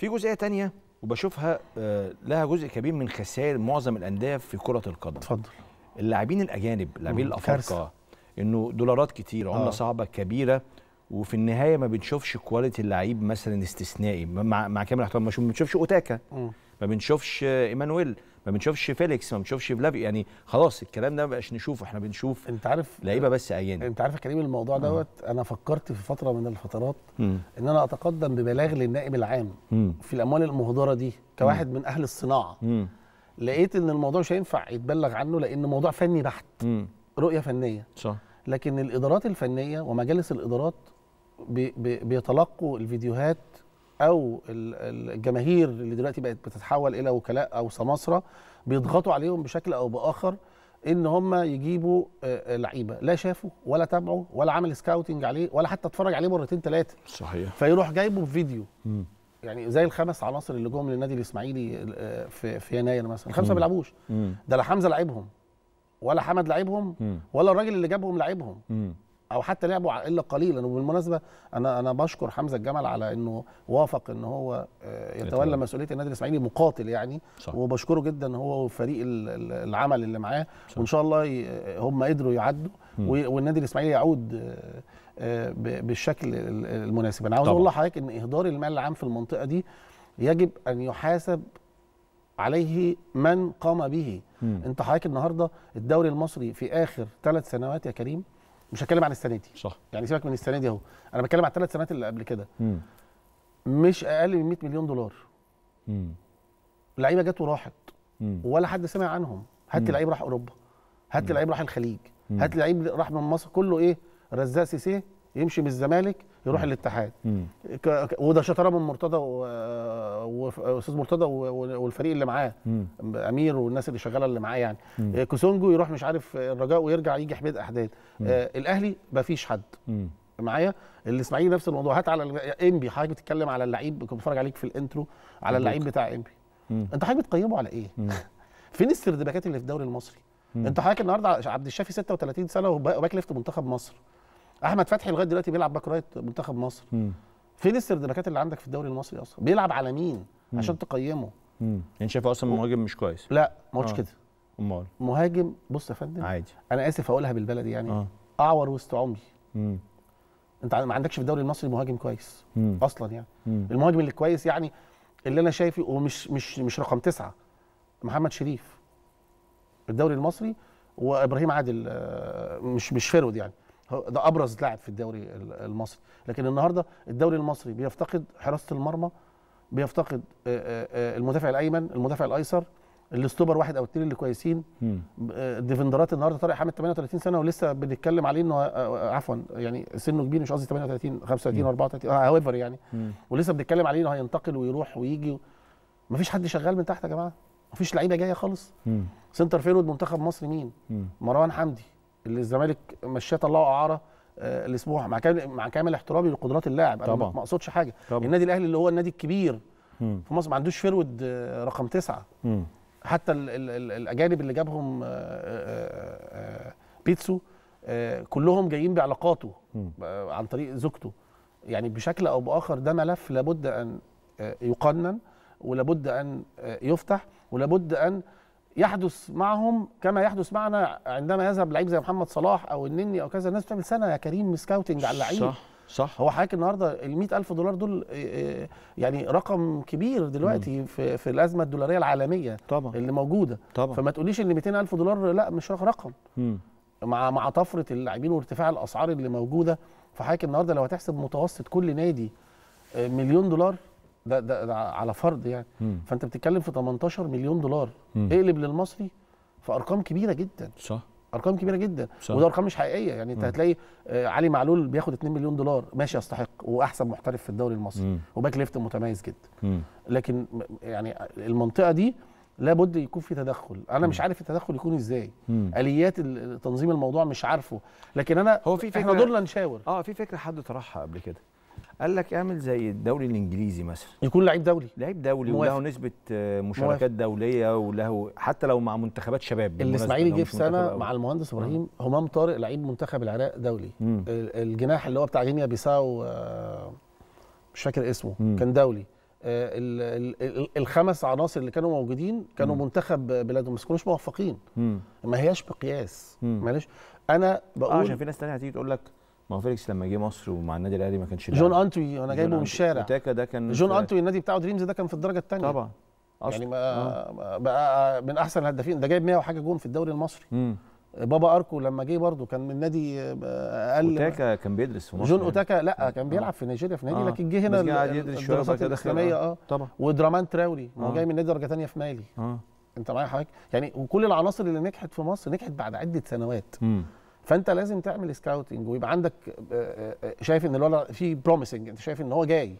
في جزئيه تانية وبشوفها آه، لها جزء كبير من خسائر معظم الانديه في كره القدم اتفضل اللاعبين الاجانب اللاعبين الافارقه انه دولارات كتير عمله آه. صعبه كبيره وفي النهايه ما بنشوفش كواليتي اللعيب مثلا استثنائي مع مع كامل الاحترام ما بنشوفش اوتاكا ما بنشوفش ايمانويل ما بنشوفش فيليكس ما بنشوفش فلافي يعني خلاص الكلام ده ما بقاش نشوفه احنا بنشوف انت عارف لعيبه بس عيان انت عارف يا كريم الموضوع آه. دوت انا فكرت في فتره من الفترات مم. ان انا اتقدم ببلاغ للنائب العام مم. في الاموال المهدره دي كواحد مم. من اهل الصناعه مم. لقيت ان الموضوع مش هينفع يتبلغ عنه لان موضوع فني بحت مم. رؤيه فنيه صح لكن الادارات الفنيه ومجالس الادارات بي بي بيتلقوا الفيديوهات او الجماهير اللي دلوقتي بقت بتتحول الى وكلاء او سماسره بيضغطوا عليهم بشكل او باخر ان هم يجيبوا آه، لعيبه لا شافه ولا تابعه ولا عمل سكاوتنج عليه ولا حتى اتفرج عليه مرتين ثلاثه صحيح فيروح جايبه بفيديو مم. يعني زي الخمس عناصر اللي جم للنادي الاسماعيلي آه، في في يناير مثلا الخمسه ما بيلعبوش ده لا حمزه لعبهم ولا حمد لعبهم ولا الراجل اللي جابهم لعبهم او حتى لعبوا الا قليلا وبالمناسبه انا انا بشكر حمزه الجمل على انه وافق ان هو آه، يتولى مسؤوليه النادي الاسماعيلي مقاتل يعني صح. وبشكره جدا هو وفريق العمل اللي معاه صح. وان شاء الله هم قدروا يعدوا والنادي الاسماعيلي يعود آه، آه، بالشكل المناسب انا عاوز اقول لحضرتك ان اهدار المال العام في المنطقه دي يجب ان يحاسب عليه من قام به م. انت حضرتك النهارده الدوري المصري في اخر ثلاث سنوات يا كريم مش هتكلم عن السنه دي صح يعني سيبك من السنه دي اهو انا بتكلم على الثلاث سنوات اللي قبل كده مش اقل من 100 مليون دولار امم لعيبه جت وراحت مم. ولا حد سمع عنهم هات لعيب راح اوروبا هات لعيب راح الخليج هات لعيب راح من مصر كله ايه رزاق سيسيه يمشي من الزمالك يروح الاتحاد وده شطاره من مرتضى واستاذ مرتضى والفريق اللي معاه امير والناس اللي شغاله اللي معاه يعني مم. آه، كوسونجو يروح مش عارف الرجاء ويرجع يجي حميد احداد آه الاهلي مفيش حد مم. معايا الاسماعيلي نفس الموضوع هات على انبي حضرتك بتتكلم على اللعيب كنت بتفرج عليك في الانترو على اللعيب بتاع انبي انت حضرتك بتقيمه على ايه؟ فين السردباكات اللي في الدوري المصري؟ انت حضرتك النهارده عبد الشافي 36 سنه وباك ليفت منتخب مصر احمد فتحي لغايه دلوقتي بيلعب باك رايت منتخب مصر مم. فين السردباكات اللي عندك في الدوري المصري اصلا بيلعب على مين مم. عشان تقيمه يعني شايف اصلا مهاجم مش كويس لا ما آه. كده امال مهاجم بص يا فندم عادي انا اسف اقولها بالبلدي يعني آه. اعور وسط عمري مم. انت ما عندكش في الدوري المصري مهاجم كويس مم. اصلا يعني مم. المهاجم اللي كويس يعني اللي انا شايفه ومش مش مش رقم تسعه محمد شريف الدوري المصري وابراهيم عادل آه، مش مش فرود يعني ده ابرز لاعب في الدوري المصري لكن النهارده الدوري المصري بيفتقد حراسه المرمى بيفتقد آه، آه، آه، المدافع الايمن المدافع الايسر الاستوبر واحد او اثنين اللي كويسين ديفندرات النهارده طارق حامد 38 سنه ولسه بنتكلم عليه انه عفوا يعني سنه كبير مش قصدي 38 35 34 هاويفر يعني ولسه بنتكلم عليه انه هينتقل ويروح ويجي مفيش حد شغال من تحت يا جماعه مفيش لعيبه جايه خالص سنتر فيرود منتخب مصر مين مروان حمدي اللي الزمالك مشيته طلعوا اعاره آه، الاسبوع مع كامل مع كامل احترامي لقدرات اللاعب انا ما اقصدش حاجه طبعا. النادي الاهلي اللي هو النادي الكبير مم. في مصر ما عندوش فيرود آه، رقم تسعه مم. حتى الـ الـ الـ الاجانب اللي جابهم آه، بيتسو كلهم جايين بعلاقاته مم. عن طريق زوجته يعني بشكل او باخر ده ملف لابد ان يقنن ولابد ان يفتح ولابد ان يحدث معهم كما يحدث معنا عندما يذهب لعيب زي محمد صلاح او النني او كذا الناس بتعمل سنه يا كريم سكاوتنج على اللعيب صح صح هو حضرتك النهارده ال ألف دولار دول آه، آه، يعني رقم كبير دلوقتي مم. في, في الازمه الدولاريه العالميه طبعا اللي موجوده طبعا فما تقوليش ان 200 ألف دولار لا مش رقم مم. مع مع طفره اللاعبين وارتفاع الاسعار اللي موجوده فحضرتك النهارده لو هتحسب متوسط كل نادي آه، مليون دولار ده, ده, ده على فرض يعني مم. فانت بتتكلم في 18 مليون دولار مم. اقلب للمصري في ارقام كبيره جدا صح ارقام كبيره جدا صح. وده ارقام مش حقيقيه يعني انت هتلاقي آه علي معلول بياخد 2 مليون دولار ماشي يستحق واحسن محترف في الدوري المصري وباك ليفت متميز جدا مم. لكن يعني المنطقه دي لابد يكون في تدخل انا مم. مش عارف التدخل يكون ازاي مم. اليات تنظيم الموضوع مش عارفه لكن انا هو في فكره احنا دورنا نشاور اه في فكره حد طرحها قبل كده قال لك اعمل زي الدوري الانجليزي مثلا يكون لعيب دولي لعيب دولي موافق. وله نسبه آه، مشاركات موافق. دوليه وله حتى لو مع منتخبات شباب الاسماعيلي جه في سنه مع المهندس ابراهيم همام طارق لعيب منتخب العراق دولي مم. الجناح اللي هو بتاع غينيا بيساو آه، مش فاكر اسمه مم. كان دولي آه، الخمس عناصر اللي كانوا موجودين كانوا مم. منتخب بلادهم بس كانوش موفقين ما هياش بقياس معلش انا بقول آه عشان في ناس ثانيه هتيجي تقول لك ما هو فيليكس لما جه مصر ومع النادي الاهلي ما كانش جون انتوي انا جايبه من الشارع تاكا ده كان جون انتوي النادي بتاعه دريمز ده كان في الدرجه الثانيه طبعا يعني أصل. يعني ما آه. بقى من احسن الهدافين ده جايب 100 وحاجه جون في الدوري المصري م. بابا اركو لما جه برده كان من نادي آه، اقل اوتاكا كان بيدرس في مصر جون يعني. اوتاكا لا آه. كان بيلعب في نيجيريا في نادي آه. لكن جه هنا قاعد يدرس الدراسات الاسلاميه آه. اه طبعا ودرامان تراوري آه. جاي من نادي درجه ثانيه في مالي آه. انت معايا حضرتك يعني وكل العناصر اللي نجحت في مصر نجحت بعد عده سنوات م. فانت لازم تعمل سكاوتنج ويبقى عندك آه، آه، آه، شايف ان الولد فيه بروميسنج انت شايف ان هو جاي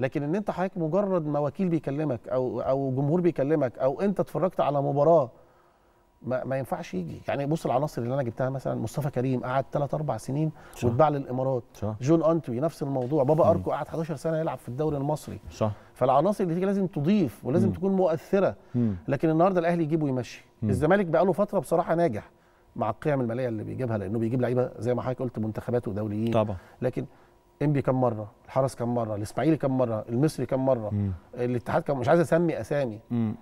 لكن ان انت حضرتك مجرد ما وكيل بيكلمك او او جمهور بيكلمك او انت اتفرجت على مباراه ما, ما ينفعش يجي يعني بص العناصر اللي انا جبتها مثلا مصطفى كريم قعد 3 4 سنين واتباع للامارات صح. جون انتوي نفس الموضوع بابا م. اركو قعد 11 سنه يلعب في الدوري المصري صح فالعناصر اللي تيجي لازم تضيف ولازم م. تكون مؤثره م. لكن النهارده الاهلي يجيبه ويمشي الزمالك بقى له فتره بصراحه ناجح مع القيم الماليه اللي بيجيبها لانه بيجيب لعيبه زي ما حضرتك قلت منتخبات ودوليين طبعا لكن انبي كم مره الحرس كم مره الاسماعيلي كم مره المصري كم مره مم. الاتحاد كم مش عايز اسمي اسامي مم.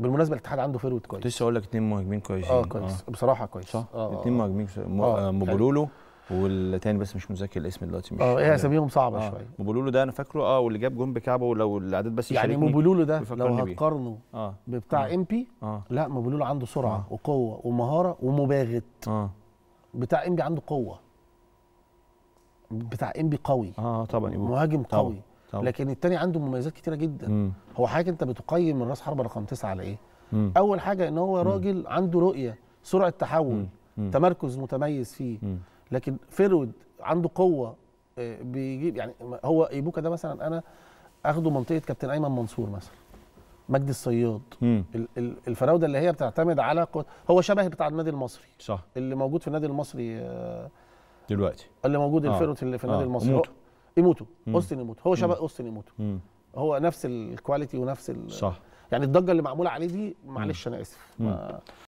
بالمناسبه الاتحاد عنده فيرود كويس لسه اقول لك اثنين مهاجمين كويسين اه كويس آه. بصراحه كويس صح آه. اثنين آه، مهاجمين آه. آه. مبولولو والتاني بس مش متذكر الاسم دلوقتي مش اه ايه اساميهم صعبه آه. شويه موبولولو ده انا فاكره اه واللي جاب جون بكعبه لو الاعداد بس يعني موبولولو ده لو هتقارنه آه. ببتاع آه. امبي آه. لا موبولولو عنده سرعه آه. وقوه ومهاره ومباغت آه. بتاع امبي عنده قوه بتاع امبي قوي اه, آه، طبعا مهاجم طبعًا. قوي طبعًا. لكن التاني عنده مميزات كتيره جدا مم. هو حاجه انت بتقيم الراس حربه رقم تسعه على ايه؟ مم. اول حاجه ان هو راجل مم. عنده رؤيه سرعه تحول مم. مم. تمركز متميز فيه مم. لكن فيرود عنده قوه آه، بيجيب يعني هو ايبوكا ده مثلا انا اخده منطقه كابتن ايمن منصور مثلا مجدي الصياد الفراوده اللي هي بتعتمد على قوة هو شبه بتاع النادي المصري صح اللي موجود في النادي المصري آه، دلوقتي اللي موجود آه. الفيرود في النادي آه. المصري إيموتو إيموتو أوستن إيموتو هو شبه أوستن إيموتو هو نفس الكواليتي ونفس ال... صح يعني الضجه اللي معموله عليه دي معلش انا اسف ما